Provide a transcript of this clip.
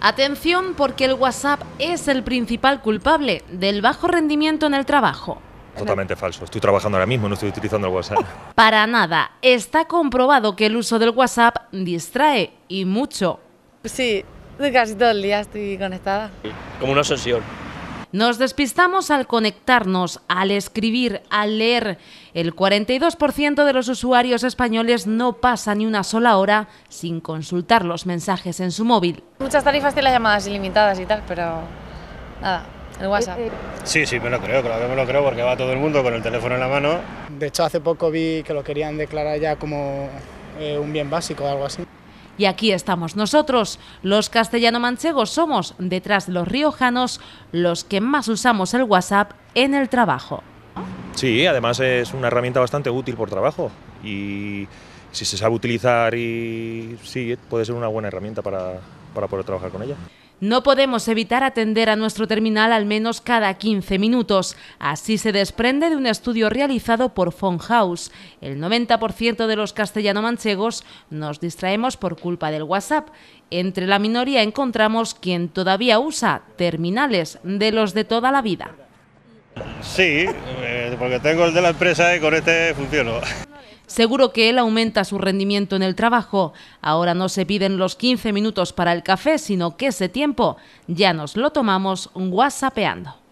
Atención porque el WhatsApp es el principal culpable del bajo rendimiento en el trabajo. Totalmente falso. Estoy trabajando ahora mismo, no estoy utilizando el WhatsApp. Para nada. Está comprobado que el uso del WhatsApp distrae y mucho. Sí, casi todo el día estoy conectada. Como una obsesión. Nos despistamos al conectarnos, al escribir, al leer. El 42% de los usuarios españoles no pasa ni una sola hora sin consultar los mensajes en su móvil. Muchas tarifas tienen las llamadas ilimitadas y tal, pero nada, el eh, WhatsApp. Eh. Sí, sí, me lo creo, que me lo creo porque va todo el mundo con el teléfono en la mano. De hecho, hace poco vi que lo querían declarar ya como eh, un bien básico o algo así y aquí estamos nosotros, los castellano-manchegos, somos, detrás de los riojanos, los que más usamos el WhatsApp en el trabajo. Sí, además es una herramienta bastante útil por trabajo y si se sabe utilizar y sí, puede ser una buena herramienta para, para poder trabajar con ella. No podemos evitar atender a nuestro terminal al menos cada 15 minutos. Así se desprende de un estudio realizado por Phone House. El 90% de los castellano-manchegos nos distraemos por culpa del WhatsApp. Entre la minoría encontramos quien todavía usa terminales de los de toda la vida. Sí, eh, porque tengo el de la empresa y con este funciono. Seguro que él aumenta su rendimiento en el trabajo. Ahora no se piden los 15 minutos para el café, sino que ese tiempo ya nos lo tomamos guasapeando.